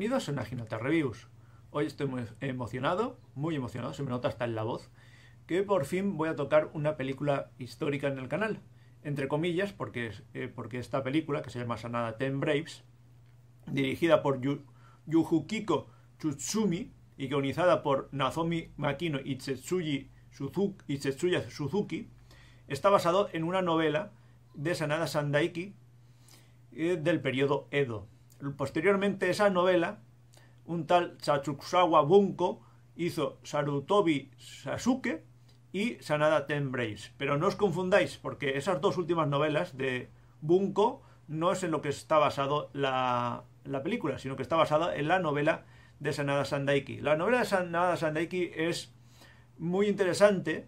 bienvenidos a una Reviews. Hoy estoy muy emocionado, muy emocionado, se me nota hasta en la voz, que por fin voy a tocar una película histórica en el canal. Entre comillas, porque, eh, porque esta película, que se llama Sanada Ten Braves, dirigida por Yuhukiko Tsutsumi y guionizada por Nazomi Makino y Tetsuya Suzuki, está basado en una novela de Sanada Sandaiki eh, del periodo Edo. Posteriormente esa novela, un tal Satsukawa Bunko hizo Sarutobi Sasuke y Sanada Tenbreis. Pero no os confundáis, porque esas dos últimas novelas de Bunko no es en lo que está basado la, la película, sino que está basada en la novela de Sanada Sandaiki. La novela de Sanada Sandaiki es muy interesante.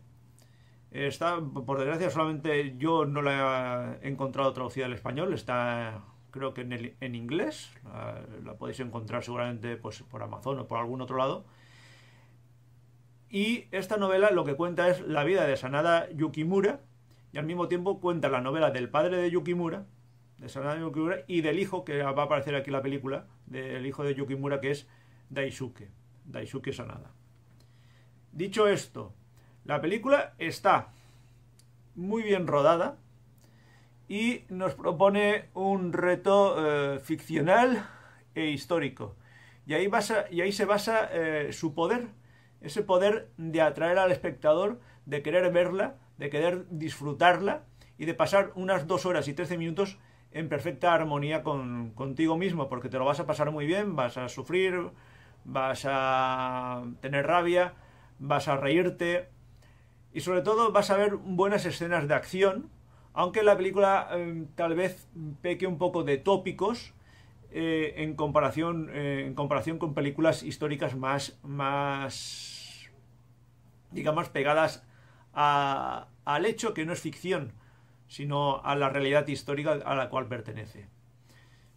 Está, por desgracia, solamente yo no la he encontrado traducida al español. Está creo que en, inglés, ah, la, podéis encontrar seguramente pues, por Amazon o por algún otro lado. Y esta novela lo que cuenta es la vida de Sanada Yukimura y al mismo tiempo cuenta la novela del padre de Yukimura, de Sanada Yukimura, y del hijo que va a aparecer aquí la película, del hijo de Yukimura que es Daisuke, Daisuke Sanada. Dicho esto, la película está muy bien rodada, y nos propone un reto eh, ficcional e histórico. Y ahí, basa, y ahí se basa eh, su poder, ese poder de atraer al espectador, de querer verla, de querer disfrutarla y de pasar unas dos horas y trece minutos en perfecta armonía contigo mismo, porque te lo vas a pasar muy bien, vas a sufrir, vas a tener rabia, vas a reírte y sobre todo vas a ver buenas escenas de acción aunque la película em, tal vez peque un poco de tópicos eh, en, comparación, eh, en comparación con películas históricas más, más digamos, pegadas al hecho que no es ficción, sino a la realidad histórica a la cual pertenece.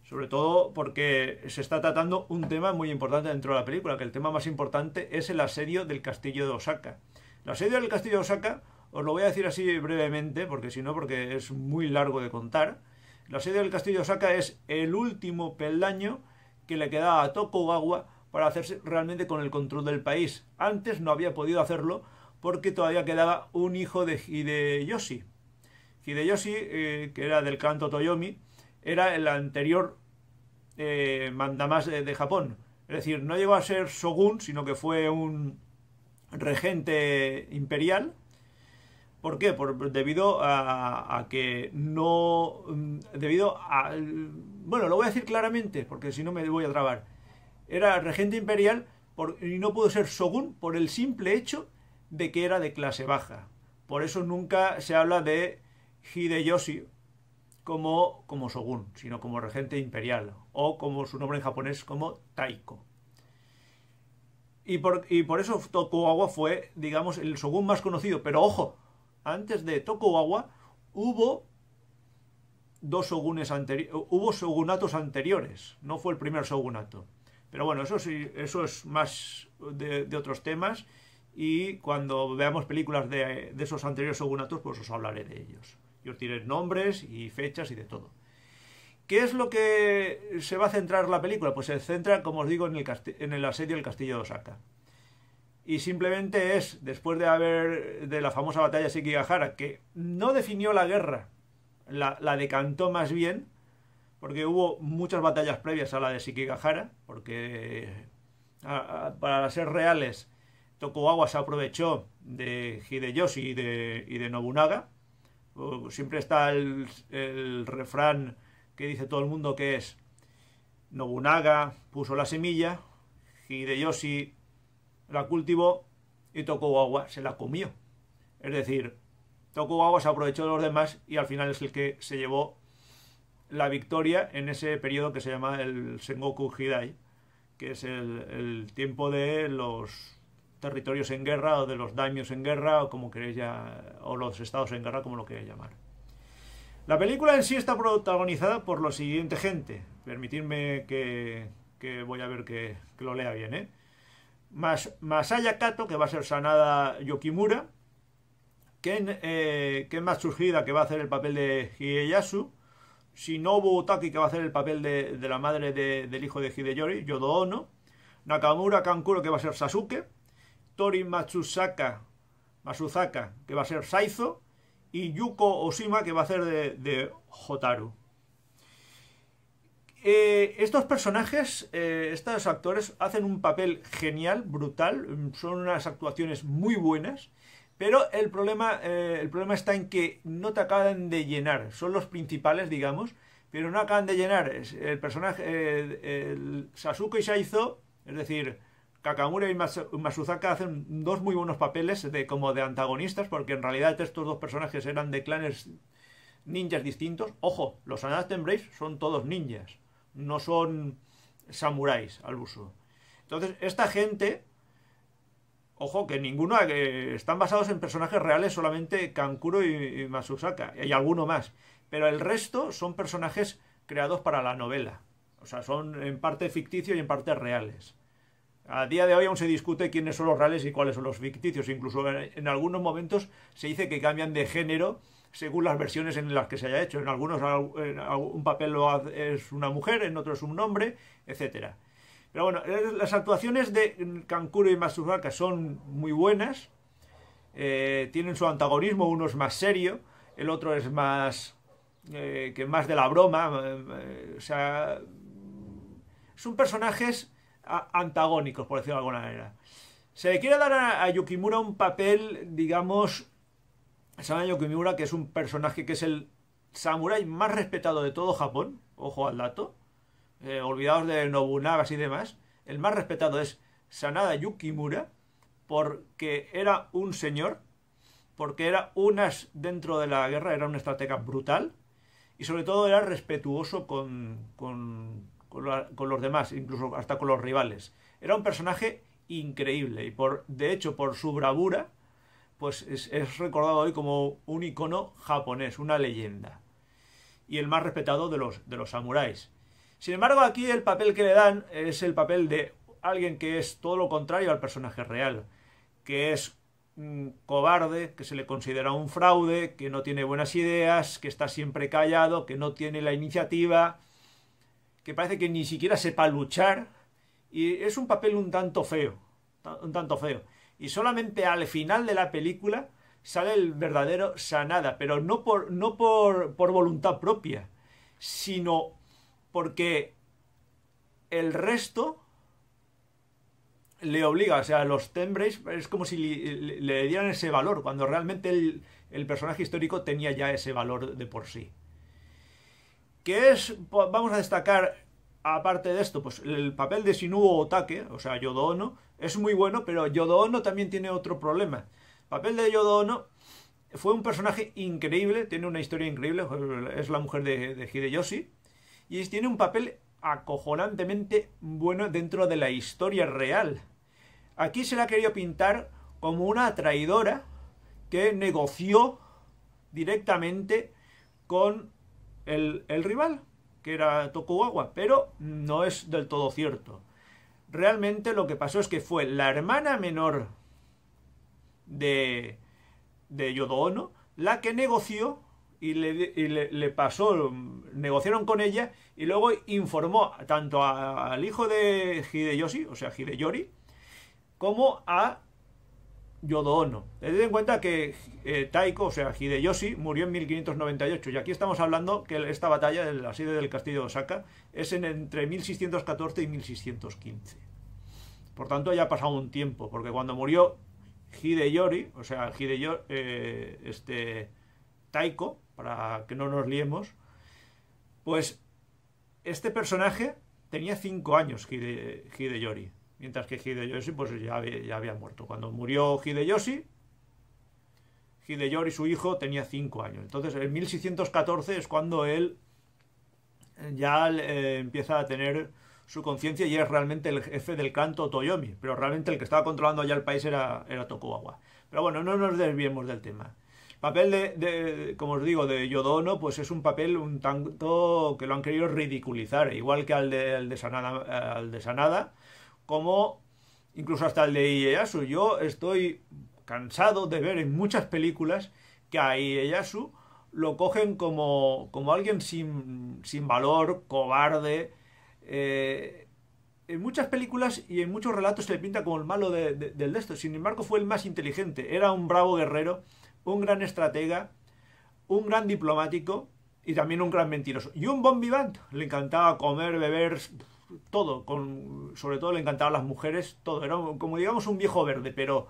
Sobre todo porque se está tratando un tema muy importante dentro de la película, que el tema más importante es el asedio del castillo de Osaka. El asedio del castillo de Osaka os lo voy a decir así brevemente, porque si no, porque es muy largo de contar. La sede del castillo Osaka es el último peldaño que le quedaba a Tokugawa para hacerse realmente con el control del país. Antes no había podido hacerlo porque todavía quedaba un hijo de Hideyoshi. Hideyoshi, eh, que era del canto Toyomi, era el anterior eh, mandamás de, de, Japón. Es decir, no llegó a ser shogun, sino que fue un regente imperial ¿Por qué? Por, debido a, que no... Mm, debido a... Bueno, lo voy a decir claramente, porque si no me voy a trabar. Era regente imperial y no pudo ser shogun por el simple hecho de que era de clase baja. Por eso nunca se habla de Hideyoshi como, como shogun, sino como regente imperial, o como su nombre en japonés, como Taiko. Y y por eso Tokugawa fue, digamos, el shogun más conocido. Pero ojo, antes de Tokugawa hubo dos shogunatos anteriores, no fue el primer shogunato. Pero bueno, eso es más de, otros temas y cuando veamos películas de, esos anteriores shogunatos, pues os hablaré de ellos. Y os diré nombres y fechas y de todo. ¿Qué es lo que se va a centrar la película? Pues se centra, como os digo, en en el asedio del castillo de Osaka y simplemente es, después de haber, de la famosa batalla de Sekigahara, que no definió la guerra, la, decantó más bien, porque hubo muchas batallas previas a la de Sekigahara, porque para ser reales, Tokugawa se aprovechó de Hideyoshi y de, y de Nobunaga. Siempre está el refrán que dice todo el mundo que es Nobunaga puso la semilla, Hideyoshi la cultivó y Tokugawa se la comió. Es decir, Tokugawa se aprovechó de los demás y al final es el que se llevó la victoria en ese periodo que se llama el Sengoku Hidai, que es el, tiempo de los territorios en guerra o de los daimios en guerra o como queréis o los estados en guerra como lo queréis llamar. La película en sí está protagonizada por la siguiente gente. Permitidme que, voy a ver que, que lo lea bien, ¿eh? Masaya Kato, que va a ser Sanada Yokimura, Ken, eh, que va a hacer el papel de Hideyasu, Shinobu Otaki, que va a hacer el papel de, la madre del hijo de Hideyori, Yodo Ono, Nakamura Kankuro, que va a ser Sasuke, Tori Matsusaka, Masuzaka, que va a ser Saizo, y Yuko Oshima, que va a ser de, de Hotaru. Eh, estos personajes, eh, estos actores, hacen un papel genial, brutal, son unas actuaciones muy buenas, pero el problema, eh, el problema está en que no te acaban de llenar, son los principales, digamos, pero no acaban de llenar. El personaje, Sasuke y Shaizo, es decir, Kakamura y Masuzaka hacen dos muy buenos papeles de, como de antagonistas, porque en realidad estos dos personajes eran de clanes ninjas distintos. Ojo, los Anathem Braves son todos ninjas no son samuráis al uso. Entonces, esta gente, ojo, que ninguno, eh, están basados en personajes reales, solamente Kankuro y, y Masusaka, y alguno más. Pero el resto son personajes creados para la novela. O sea, son en parte ficticios y en parte reales. A día de hoy aún se discute quiénes son los reales y cuáles son los ficticios. Incluso en algunos momentos se dice que cambian de género según las versiones en las que se haya hecho. En algunos un papel es una mujer, en otros un hombre, etc. Pero bueno, eh, las actuaciones de Kankuro y Matsuhaka son muy buenas. Eh, tienen su antagonismo, uno es más serio, el otro es más... Eh, que más de la broma. o sea... Son personajes antagónicos, por decirlo de alguna manera. Se le quiere dar a Yukimura un papel, digamos, Sanada Yukimura, que es un personaje que es el samurái más respetado de todo Japón, ojo al dato, eh, olvidados de Nobunaga y demás, el más respetado es Sanada Yukimura, porque era un señor, porque era unas dentro de la guerra, era un estratega brutal, y sobre todo era respetuoso con, con, los demás, incluso hasta con los rivales. Era un personaje increíble, y por, de hecho por su bravura pues es, recordado hoy como un icono japonés, una leyenda, y el más respetado de los, de los samuráis. Sin embargo, aquí el papel que le dan es el papel de alguien que es todo lo contrario al personaje real, que es un cobarde, que se le considera un fraude, que no tiene buenas ideas, que está siempre callado, que no tiene la iniciativa, que parece que ni siquiera sepa luchar, y es un papel un tanto feo, un tanto feo y solamente al final de la película sale el verdadero Sanada, pero no por, no por, por voluntad propia, sino porque el resto le obliga, o sea, los tembres es como si le, dieran ese valor, cuando realmente el, el, personaje histórico tenía ya ese valor de por sí. Que es, vamos a destacar aparte de esto, pues el papel de Sinuo Otake, o sea, Yodo Ono, es muy bueno, pero Yodo Ono también tiene otro problema. El papel de Yodo Ono fue un personaje increíble, tiene una historia increíble, es la mujer de, Hideyoshi, y tiene un papel acojonantemente bueno dentro de la historia real. Aquí se la ha querido pintar como una traidora que negoció directamente con el rival, que era Tokugawa, pero no es del todo cierto. Realmente lo que pasó es que fue la hermana menor de, de Yodo Ono la que negoció y, le, pasó, negociaron con ella y luego informó tanto al hijo de Hideyoshi, o sea, Hideyori, como a Yodono. Tened en cuenta que eh, Taiko, o sea, Hideyoshi, murió en 1598 y aquí estamos hablando que esta batalla de la sede del castillo de Osaka es en, entre 1614 y 1615. Por tanto, ya ha pasado un tiempo, porque cuando murió Hideyori, o sea, Hideyori, eh, este, Taiko, para que no nos liemos, pues este personaje tenía 5 años, Hideyori. Mientras que Hideyoshi pues ya había, ya había muerto. Cuando murió Hideyoshi, Hideyori, su hijo, tenía 5 años. Entonces, en 1614 es cuando él ya eh, empieza a tener su conciencia y es realmente el jefe del canto Toyomi. Pero realmente el que estaba controlando ya el país era, era Tokugawa. Pero bueno, no nos desviemos del tema. El papel de, como os digo, de Yodono, pues es un papel un tanto que lo han querido ridiculizar, igual que al de Sanada, al de Sanada como incluso hasta el de Ieyasu. Yo estoy cansado de ver en muchas películas que a Ieyasu lo cogen como, como alguien sin, sin valor, cobarde. Eh, en muchas películas y en muchos relatos se le pinta como el malo del de esto. Sin embargo, fue el más inteligente. Era un bravo guerrero, un gran estratega, un gran diplomático y también un gran mentiroso. Y un bon vivante. Le encantaba comer, beber, todo, con, sobre todo le encantaban las mujeres, todo. Era como digamos un viejo verde, pero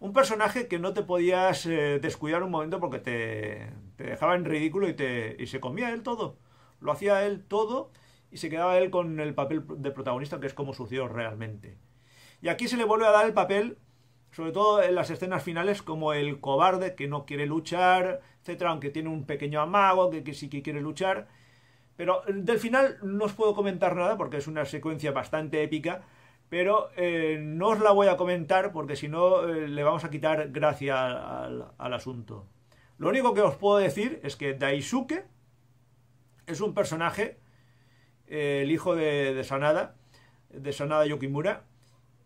un personaje que no te podías eh, descuidar un momento porque te, te dejaba en ridículo y, te, y se comía él todo. Lo hacía él todo y se quedaba él con el papel de protagonista, que es como sucedió realmente. Y aquí se le vuelve a dar el papel, sobre todo en las escenas finales, como el cobarde que no quiere luchar, etcétera, aunque tiene un pequeño amago que, que sí que quiere luchar pero eh, del final no os puedo comentar nada porque es una secuencia bastante épica, pero eh, no os la voy a comentar porque si no eh, le vamos a quitar gracia al, asunto. Lo único que os puedo decir es que Daisuke es un personaje, el hijo de, de, Sanada, de Sanada Yokimura,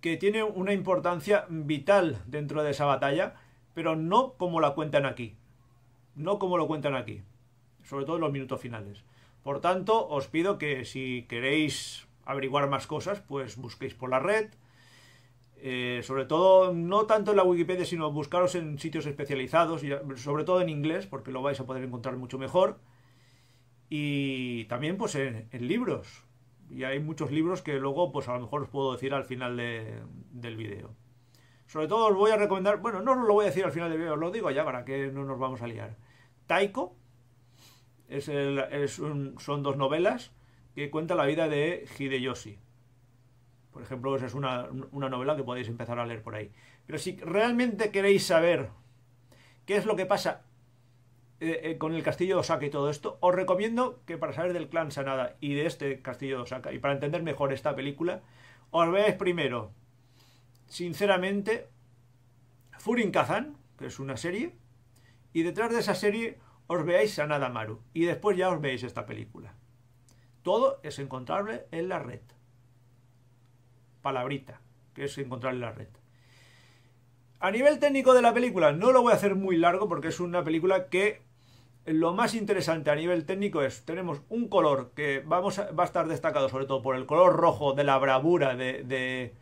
que tiene una importancia vital dentro de esa batalla, pero no como la cuentan aquí. No como lo cuentan aquí, sobre todo en los minutos finales. Por tanto, os pido que si queréis averiguar más cosas, pues busquéis por la red. Eh, sobre todo, no tanto en la Wikipedia, sino buscaros en sitios especializados, sobre todo en inglés, porque lo vais a poder encontrar mucho mejor. Y también pues en, libros. Y hay muchos libros que luego, pues a lo mejor os puedo decir al final del vídeo. Sobre todo os voy a recomendar, bueno, no os lo voy a decir al final del vídeo, os lo digo ya para que no nos vamos a liar. Taiko, son dos novelas que cuentan la vida de Hideyoshi. Por ejemplo, esa es una, novela que podéis empezar a leer por ahí. Pero si realmente queréis saber qué es lo que pasa eh, eh, con el castillo de Osaka y todo esto, os recomiendo que para saber del clan Sanada y de este castillo de Osaka, y para entender mejor esta película, os veáis primero, sinceramente, Furin Kazan, que es una serie, y detrás de esa serie os veáis Sanadamaru y después ya os veis esta película. Todo es encontrable en la red. Palabrita, que es encontrar en la red. A nivel técnico de la película, no lo voy a hacer muy largo porque es una película que lo más interesante a nivel técnico es, tenemos un color que vamos va a estar destacado sobre todo por el color rojo de la bravura, de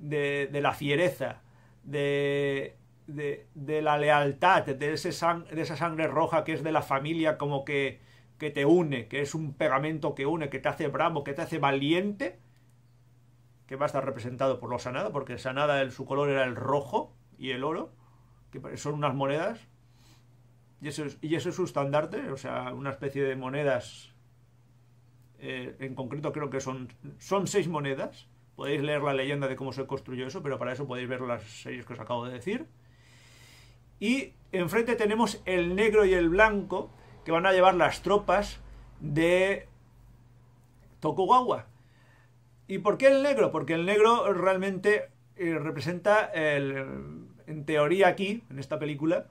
la fiereza, de de, la lealtad, de, ese de esa sangre roja que es de la familia como que, te une, que es un pegamento que une, que te hace bravo, que te hace valiente, que va a estar representado por los Sanada, porque Sanada el, su color era el rojo y el oro, que son unas monedas, y eso es, y eso es su estandarte, o sea, una especie de monedas, eh, en concreto creo que son, son seis monedas, podéis leer la leyenda de cómo se construyó eso, pero para eso podéis ver las series que os acabo de decir. Y enfrente tenemos el negro y el blanco, que van a llevar las tropas de Tokugawa. ¿Y por qué el negro? Porque el negro realmente eh, representa, en teoría aquí, en esta película,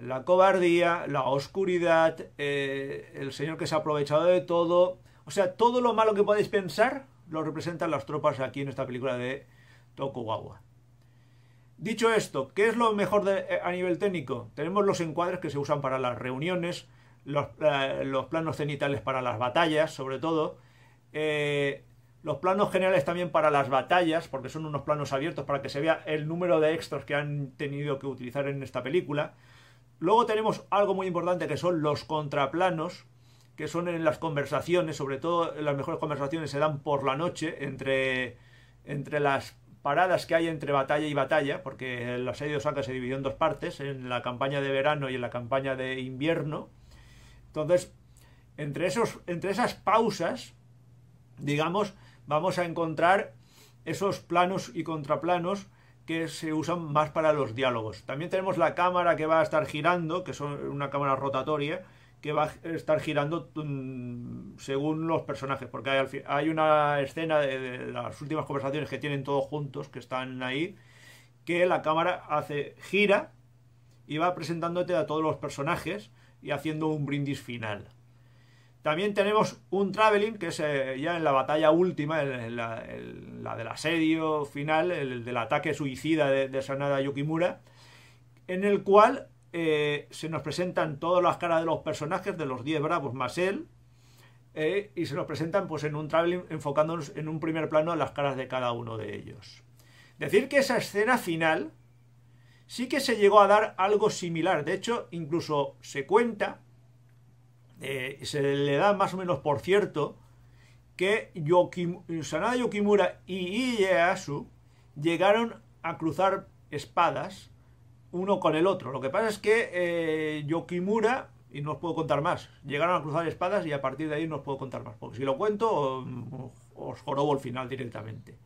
la cobardía, la oscuridad, eh, el señor que se ha aprovechado de todo. O sea, todo lo malo que podéis pensar lo representan las tropas aquí en esta película de Tokugawa. Dicho esto, ¿qué es lo mejor eh, a nivel técnico? Tenemos los encuadres que se usan para las reuniones, los, eh, planos cenitales para las batallas, sobre todo. Eh, los planos generales también para las batallas, porque son unos planos abiertos para que se vea el número de extras que han tenido que utilizar en esta película. Luego tenemos algo muy importante que son los contraplanos, que son en las conversaciones, sobre todo las mejores conversaciones se dan por la noche entre, entre las paradas que hay entre batalla y batalla, porque el asedio de Osaka se dividió en dos partes, en la campaña de verano y en la campaña de invierno. Entonces, entre, esos, entre esas pausas, digamos, vamos a encontrar esos planos y contraplanos que se usan más para los diálogos. También tenemos la cámara que va a estar girando, que es una cámara rotatoria, que va a estar girando mm, según los personajes, porque hay, una escena de, las últimas conversaciones que tienen todos juntos, que están ahí, que la cámara hace gira y va presentándote a todos los personajes y haciendo un brindis final. También tenemos un traveling, que es eh, ya en la batalla última, la, del asedio final, el, del ataque suicida de, de Sanada Yukimura, en el cual eh, se nos presentan todas las caras de los personajes, de los 10 bravos más él, eh, y se nos presentan pues en un traveling enfocándonos en un primer plano a las caras de cada uno de ellos. Decir que esa escena final sí que se llegó a dar algo similar, de hecho incluso se cuenta, eh, se le da más o menos por cierto, que Sanada Yokimura y Ieyasu llegaron a cruzar espadas uno con el otro. Lo que pasa es que eh, Yokimura, y no os puedo contar más, llegaron a cruzar espadas y a partir de ahí no os puedo contar más, porque si lo cuento mm, os jorobo el final directamente.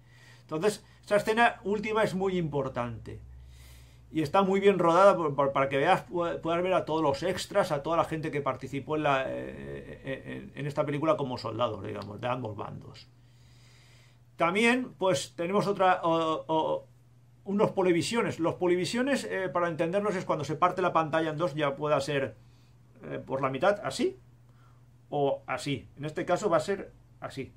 Entonces, esta escena última es muy importante. Y está muy bien rodada para que veas, puedas ver a todos los extras, a toda la gente que participó en, la, eh, eh, eh, en, esta película como soldados, digamos, de ambos bandos. También, pues tenemos otra, unos polivisiones. Los polivisiones, eh, para entendernos, es cuando se parte la pantalla en dos, ya pueda ser eh, por la mitad, así, o así. En este caso va a ser así,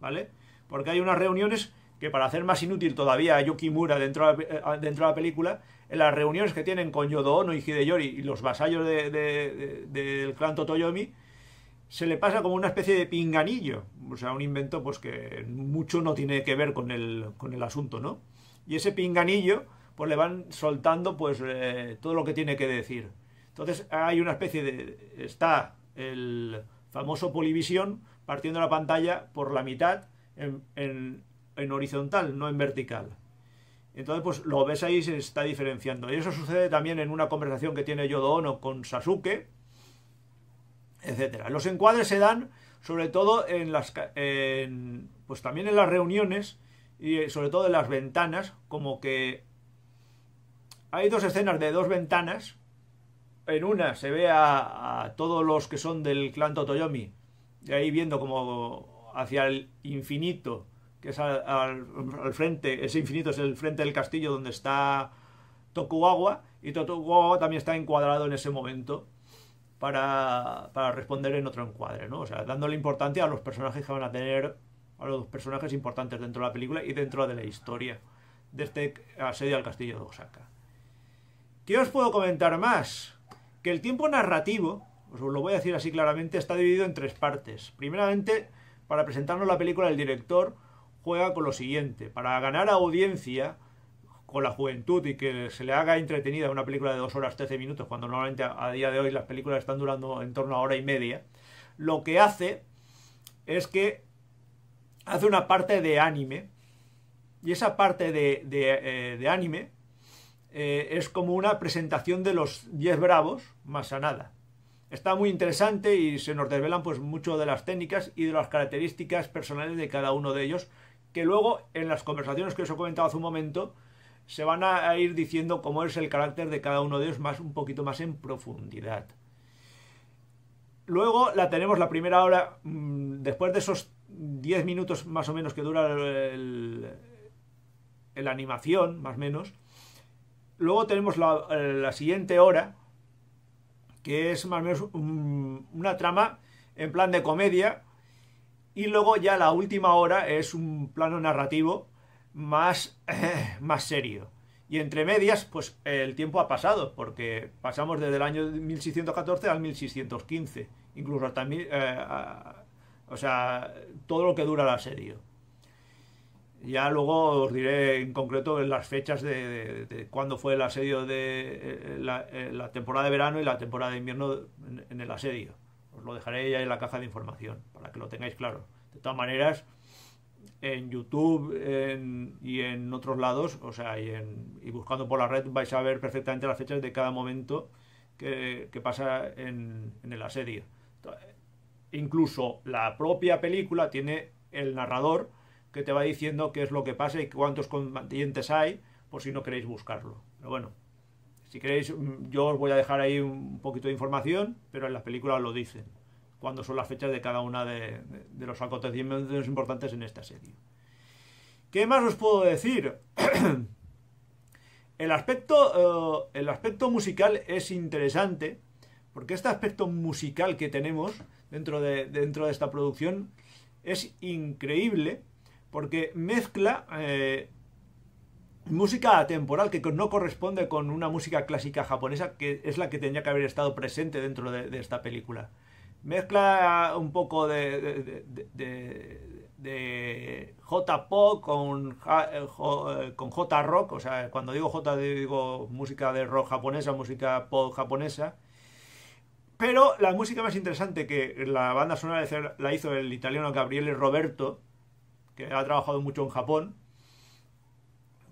¿vale? Porque hay unas reuniones que para hacer más inútil todavía a Yukimura dentro, eh, dentro de la película, en las reuniones que tienen con Yodo Ono y Hideyori y los vasallos de, del clan Totoyomi, se le pasa como una especie de pinganillo, o sea, un invento pues que mucho no tiene que ver con con el asunto, ¿no? y ese pinganillo pues le van soltando pues eh, todo lo que tiene que decir. Entonces hay una especie de... está el famoso polivisión partiendo la pantalla por la mitad en, horizontal, no en vertical. Entonces, pues lo ves ahí se está diferenciando. Y eso sucede también en una conversación que tiene Yodo Ono con Sasuke, etcétera. Los encuadres se dan sobre todo en las en, pues también en las reuniones y eh, sobre todo de las ventanas, como que hay dos escenas de dos ventanas. En una se ve a, todos los que son del clan Totoyomi, y ahí viendo como hacia el infinito, que es al, al, frente, ese infinito es el frente del castillo donde está Tokugawa, y Tokugawa también está encuadrado en ese momento para, para responder en otro encuadre, ¿no? O sea, dándole importancia a los personajes que van a tener a los personajes importantes dentro de la película y dentro de la historia de este asedio al castillo de Osaka. ¿Qué os puedo comentar más? Que el tiempo narrativo, os lo voy a decir así claramente, está dividido en tres partes. Primeramente, para presentarnos la película, el director juega con lo siguiente. Para ganar audiencia con la juventud y que se le haga entretenida una película de dos horas 13 minutos, cuando normalmente a día de hoy las películas están durando en torno a hora y media, lo que hace es que hace una parte de anime. Y esa parte de, eh, anime eh, es como una presentación de los 10 bravos más a nada. Está muy interesante y se nos desvelan pues mucho de las técnicas y de las características personales de cada uno de ellos, que luego en las conversaciones que os he comentado hace un momento se van a, ir diciendo cómo es el carácter de cada uno de ellos más un poquito más en profundidad. Luego la tenemos la primera hora, mm, después de esos 10 minutos más o menos que dura la animación, más o menos. Luego tenemos la, eh, siguiente hora, que es más o menos una trama en plan de comedia. Y luego ya la última hora es un plano narrativo más, más serio. Y entre medias, pues el tiempo ha pasado, porque pasamos desde el año 1614 al 1615, incluso hasta... Eh, o sea, todo lo que dura el asedio. Ya luego os diré en concreto las fechas de, cuándo fue el asedio de eh, eh, la, temporada de verano y la temporada de invierno en, el asedio. Os lo dejaré ya en la caja de información para que lo tengáis claro. De todas maneras, en YouTube y en otros lados, o sea, y, buscando por la red vais a ver perfectamente las fechas de cada momento que, pasa en, en el asedio. Incluso la propia película tiene el narrador que te va diciendo qué es lo que pasa y cuántos combatientes hay, por si no queréis buscarlo. Pero bueno, si queréis, mm, yo os voy a dejar ahí un poquito de información, pero en las películas lo dicen, cuándo son las fechas de cada uno de, los acontecimientos importantes en esta serie. ¿Qué más os puedo decir? el, aspecto, eh, el aspecto musical es interesante, porque este aspecto musical que tenemos dentro de, dentro de esta producción es increíble porque mezcla eh, música atemporal que no corresponde con una música clásica japonesa que es la que tenía que haber estado presente dentro de, esta película. Mezcla un poco de, de, de J-pop con, eh, eh, con J-rock, o sea, cuando digo J digo música de rock japonesa, música pop japonesa, pero la música más interesante que la banda sonora la hizo el italiano Gabriele Roberto, que ha trabajado mucho en Japón.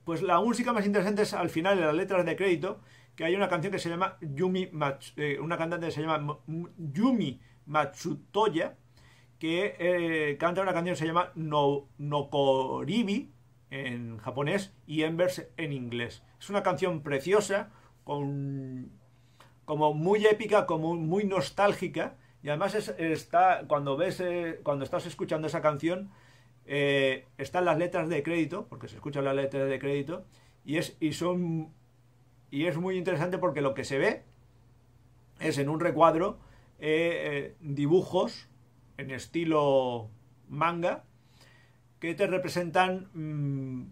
Pues la música más interesante es al final, en las letras de crédito, que hay una canción que se llama Yumi eh, una cantante que se llama Yumi Matsutoya, que eh, canta una canción que se llama no, Nokoribi en japonés y Embers en inglés. Es una canción preciosa con como muy épica, como muy nostálgica. Y además está, cuando ves, eh, cuando estás escuchando esa canción, eh, están las letras de crédito, porque se escuchan las letras de crédito, y es, y son, y es muy interesante porque lo que se ve es en un recuadro eh, dibujos en estilo manga que te representan mm,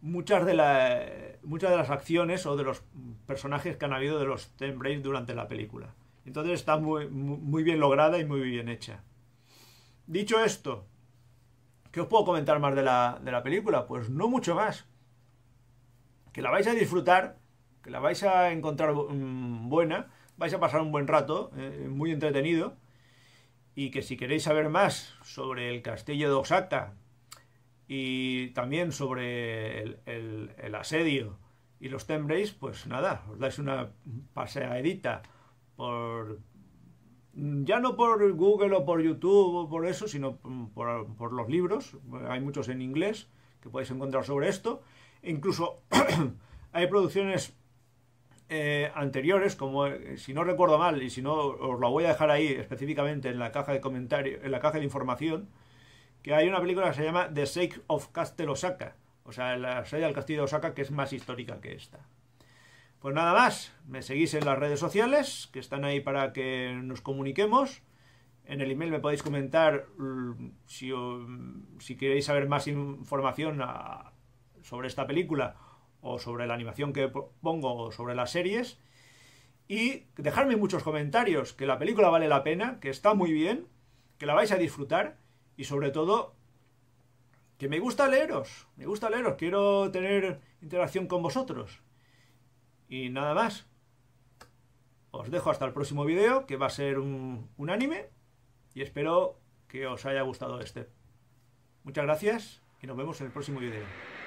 muchas de, muchas de las acciones o de los personajes que han habido de los Ten Brave durante la película. Entonces está muy, muy bien lograda y muy bien hecha. Dicho esto, ¿qué os puedo comentar más de la, de la película? Pues no mucho más. Que la vais a disfrutar, que la vais a encontrar mm, buena, vais a pasar un buen rato, eh, muy entretenido y que si queréis saber más sobre el castillo de Osaka, y también sobre el, asedio y los tembres, pues nada, os dais una paseadita por ya no por Google o por YouTube o por eso, sino por, los libros, hay muchos en inglés que podéis encontrar sobre esto, incluso hay producciones eh, anteriores, como eh, si no recuerdo mal, y si no os lo voy a dejar ahí específicamente en la caja de comentarios en la caja de información, que hay una película que se llama The Sake of Castle Osaka, o sea, la serie del castillo de Osaka que es más histórica que esta. Pues nada más, me seguís en las redes sociales, que están ahí para que nos comuniquemos. En el email me podéis comentar mm, mm, si, queréis saber más información ah, sobre esta película o sobre la animación que pongo o sobre las series. Y dejadme muchos comentarios, que la película vale la pena, que está muy bien, que la vais a disfrutar y sobre todo que me gusta leeros, me gusta leeros, quiero tener interacción con vosotros. Y nada más. Os dejo hasta el próximo video, que va a ser un, anime, y espero que os haya gustado este. Muchas gracias y nos vemos en el próximo video.